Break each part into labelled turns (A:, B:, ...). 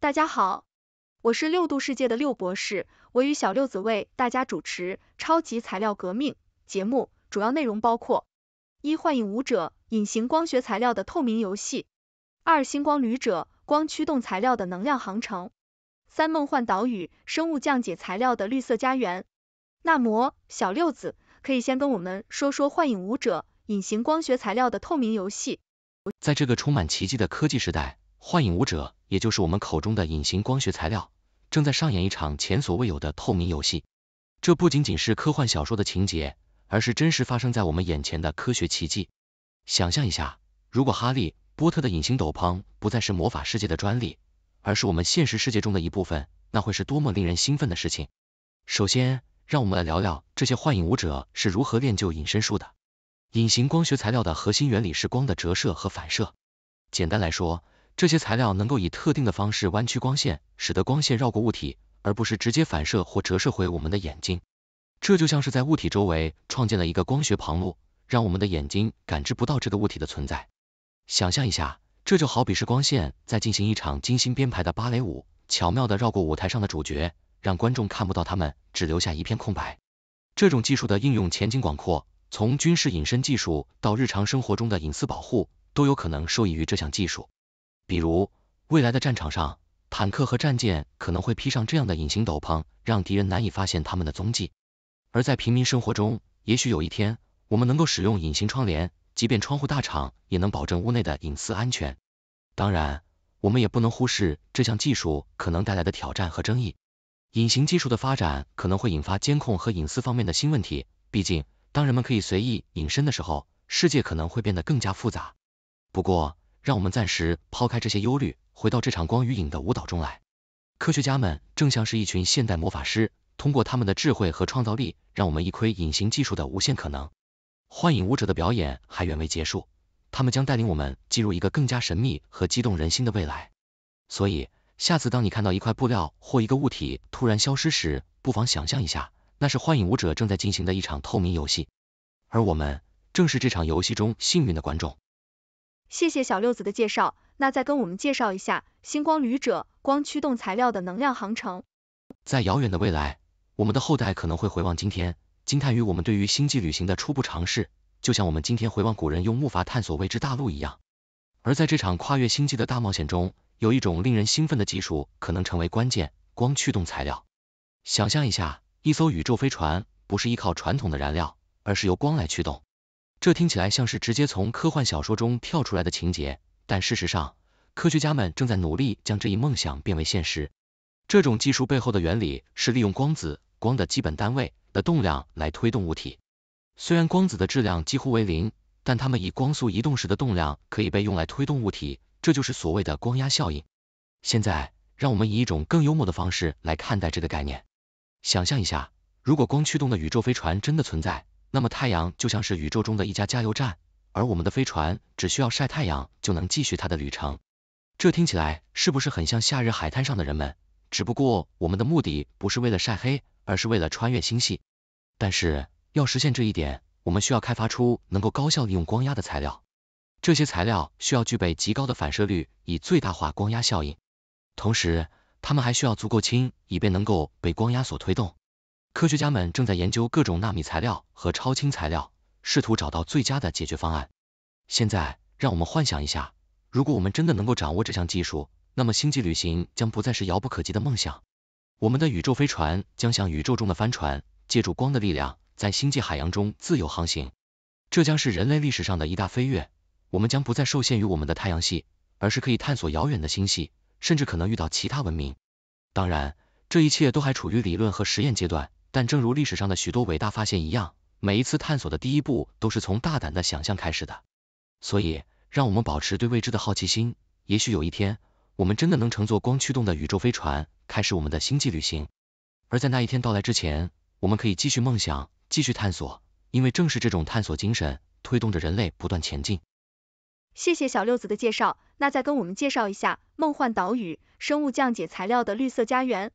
A: 大家好，我是六度世界的六博士，我与小六子为大家主持《超级材料革命》节目，主要内容包括：一、幻影舞者，隐形光学材料的透明游戏；二、星光旅者，光驱动材料的能量航程；三、梦幻岛屿，生物降解材料的绿色家园。那么，小六子可以先跟我们说说幻影舞者，隐形光学材料的透明游戏。
B: 在这个充满奇迹的科技时代，幻影舞者。也就是我们口中的隐形光学材料，正在上演一场前所未有的透明游戏。这不仅仅是科幻小说的情节，而是真实发生在我们眼前的科学奇迹。想象一下，如果哈利波特的隐形斗篷不再是魔法世界的专利，而是我们现实世界中的一部分，那会是多么令人兴奋的事情！首先，让我们来聊聊这些幻影舞者是如何练就隐身术的。隐形光学材料的核心原理是光的折射和反射。简单来说，这些材料能够以特定的方式弯曲光线，使得光线绕过物体，而不是直接反射或折射回我们的眼睛。这就像是在物体周围创建了一个光学旁路，让我们的眼睛感知不到这个物体的存在。想象一下，这就好比是光线在进行一场精心编排的芭蕾舞，巧妙的绕过舞台上的主角，让观众看不到他们，只留下一片空白。这种技术的应用前景广阔，从军事隐身技术到日常生活中的隐私保护，都有可能受益于这项技术。比如，未来的战场上，坦克和战舰可能会披上这样的隐形斗篷，让敌人难以发现他们的踪迹；而在平民生活中，也许有一天，我们能够使用隐形窗帘，即便窗户大敞，也能保证屋内的隐私安全。当然，我们也不能忽视这项技术可能带来的挑战和争议。隐形技术的发展可能会引发监控和隐私方面的新问题，毕竟，当人们可以随意隐身的时候，世界可能会变得更加复杂。不过，让我们暂时抛开这些忧虑，回到这场光与影的舞蹈中来。科学家们正像是一群现代魔法师，通过他们的智慧和创造力，让我们一窥隐形技术的无限可能。幻影舞者的表演还远未结束，他们将带领我们进入一个更加神秘和激动人心的未来。所以，下次当你看到一块布料或一个物体突然消失时，不妨想象一下，那是幻影舞者正在进行的一场透明游戏，而我们正是这场游戏中幸运的观众。
A: 谢谢小六子的介绍，那再跟我们介绍一下星光旅者光驱动材料的能量航程。
B: 在遥远的未来，我们的后代可能会回望今天，惊叹于我们对于星际旅行的初步尝试，就像我们今天回望古人用木筏探索未知大陆一样。而在这场跨越星际的大冒险中，有一种令人兴奋的技术可能成为关键——光驱动材料。想象一下，一艘宇宙飞船不是依靠传统的燃料，而是由光来驱动。这听起来像是直接从科幻小说中跳出来的情节，但事实上，科学家们正在努力将这一梦想变为现实。这种技术背后的原理是利用光子（光的基本单位）的动量来推动物体。虽然光子的质量几乎为零，但它们以光速移动时的动量可以被用来推动物体，这就是所谓的光压效应。现在，让我们以一种更幽默的方式来看待这个概念。想象一下，如果光驱动的宇宙飞船真的存在，那么太阳就像是宇宙中的一家加油站，而我们的飞船只需要晒太阳就能继续它的旅程。这听起来是不是很像夏日海滩上的人们？只不过我们的目的不是为了晒黑，而是为了穿越星系。但是要实现这一点，我们需要开发出能够高效利用光压的材料。这些材料需要具备极高的反射率，以最大化光压效应。同时，它们还需要足够轻，以便能够被光压所推动。科学家们正在研究各种纳米材料和超轻材料，试图找到最佳的解决方案。现在，让我们幻想一下，如果我们真的能够掌握这项技术，那么星际旅行将不再是遥不可及的梦想。我们的宇宙飞船将像宇宙中的帆船，借助光的力量，在星际海洋中自由航行。这将是人类历史上的一大飞跃。我们将不再受限于我们的太阳系，而是可以探索遥远的星系，甚至可能遇到其他文明。当然，这一切都还处于理论和实验阶段。但正如历史上的许多伟大发现一样，每一次探索的第一步都是从大胆的想象开始的。所以，让我们保持对未知的好奇心，也许有一天，我们真的能乘坐光驱动的宇宙飞船，开始我们的星际旅行。而在那一天到来之前，我们可以继续梦想，继续探索，因为正是这种探索精神，推动着人类不断前进。
A: 谢谢小六子的介绍，那再跟我们介绍一下梦幻岛屿生物降解材料的绿色家园。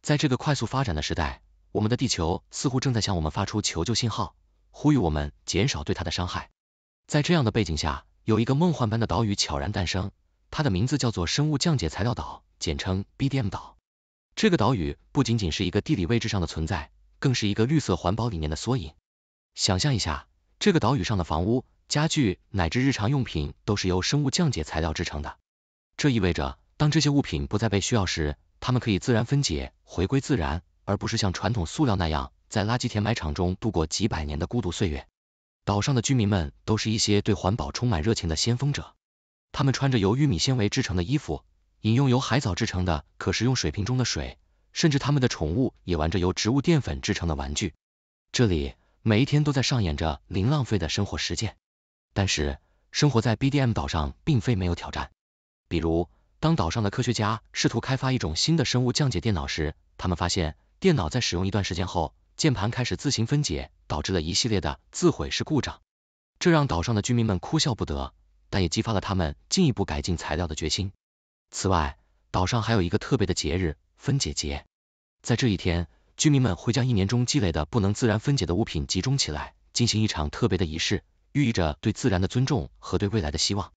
B: 在这个快速发展的时代。我们的地球似乎正在向我们发出求救信号，呼吁我们减少对它的伤害。在这样的背景下，有一个梦幻般的岛屿悄然诞生，它的名字叫做生物降解材料岛，简称 BDM 岛。这个岛屿不仅仅是一个地理位置上的存在，更是一个绿色环保理念的缩影。想象一下，这个岛屿上的房屋、家具乃至日常用品都是由生物降解材料制成的。这意味着，当这些物品不再被需要时，它们可以自然分解，回归自然。而不是像传统塑料那样，在垃圾填埋场中度过几百年的孤独岁月。岛上的居民们都是一些对环保充满热情的先锋者，他们穿着由玉米纤维制成的衣服，饮用由海藻制成的可食用水瓶中的水，甚至他们的宠物也玩着由植物淀粉制成的玩具。这里每一天都在上演着零浪费的生活实践。但是，生活在 BDM 岛上并非没有挑战，比如当岛上的科学家试图开发一种新的生物降解电脑时，他们发现。电脑在使用一段时间后，键盘开始自行分解，导致了一系列的自毁式故障，这让岛上的居民们哭笑不得，但也激发了他们进一步改进材料的决心。此外，岛上还有一个特别的节日——分解节。在这一天，居民们会将一年中积累的不能自然分解的物品集中起来，进行一场特别的仪式，寓意着对自然的尊重和对未来的希望。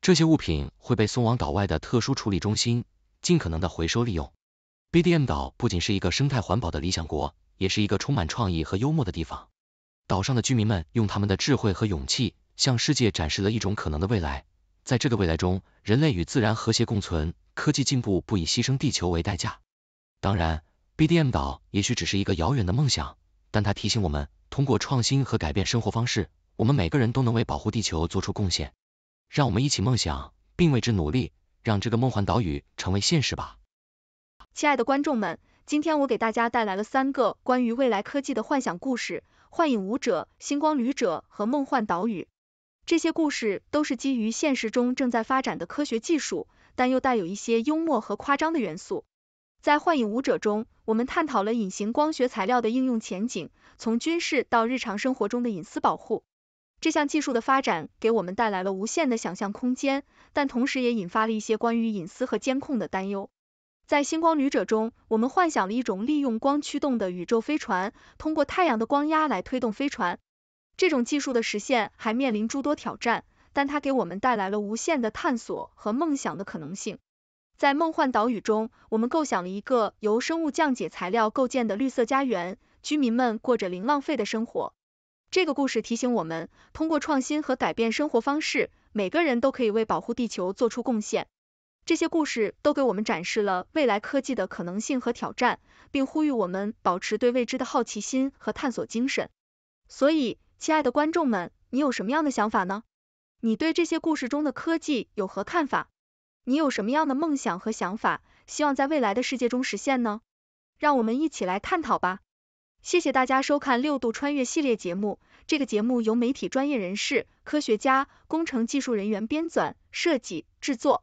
B: 这些物品会被送往岛外的特殊处理中心，尽可能的回收利用。BDM 岛不仅是一个生态环保的理想国，也是一个充满创意和幽默的地方。岛上的居民们用他们的智慧和勇气，向世界展示了一种可能的未来。在这个未来中，人类与自然和谐共存，科技进步不以牺牲地球为代价。当然，BDM 岛也许只是一个遥远的梦想，但它提醒我们，通过创新和改变生活方式，我们每个人都能为保护地球做出贡献。让我们一起梦想，并为之努力，让这个梦幻岛屿成为现实吧！
A: 亲爱的观众们，今天我给大家带来了三个关于未来科技的幻想故事：《幻影舞者》、《星光旅者》和《梦幻岛屿》。这些故事都是基于现实中正在发展的科学技术，但又带有一些幽默和夸张的元素。在《幻影舞者》中，我们探讨了隐形光学材料的应用前景，从军事到日常生活中的隐私保护。这项技术的发展给我们带来了无限的想象空间，但同时也引发了一些关于隐私和监控的担忧。在《星光旅者》中，我们幻想了一种利用光驱动的宇宙飞船，通过太阳的光压来推动飞船。这种技术的实现还面临诸多挑战，但它给我们带来了无限的探索和梦想的可能性。在《梦幻岛屿》中，我们构想了一个由生物降解材料构建的绿色家园，居民们过着零浪费的生活。这个故事提醒我们，通过创新和改变生活方式，每个人都可以为保护地球做出贡献。这些故事都给我们展示了未来科技的可能性和挑战，并呼吁我们保持对未知的好奇心和探索精神。所以，亲爱的观众们，你有什么样的想法呢？你对这些故事中的科技有何看法？你有什么样的梦想和想法，希望在未来的世界中实现呢？让我们一起来探讨吧。谢谢大家收看六度穿越系列节目。这个节目由媒体专业人士、科学家、工程技术人员编纂、设计、制作。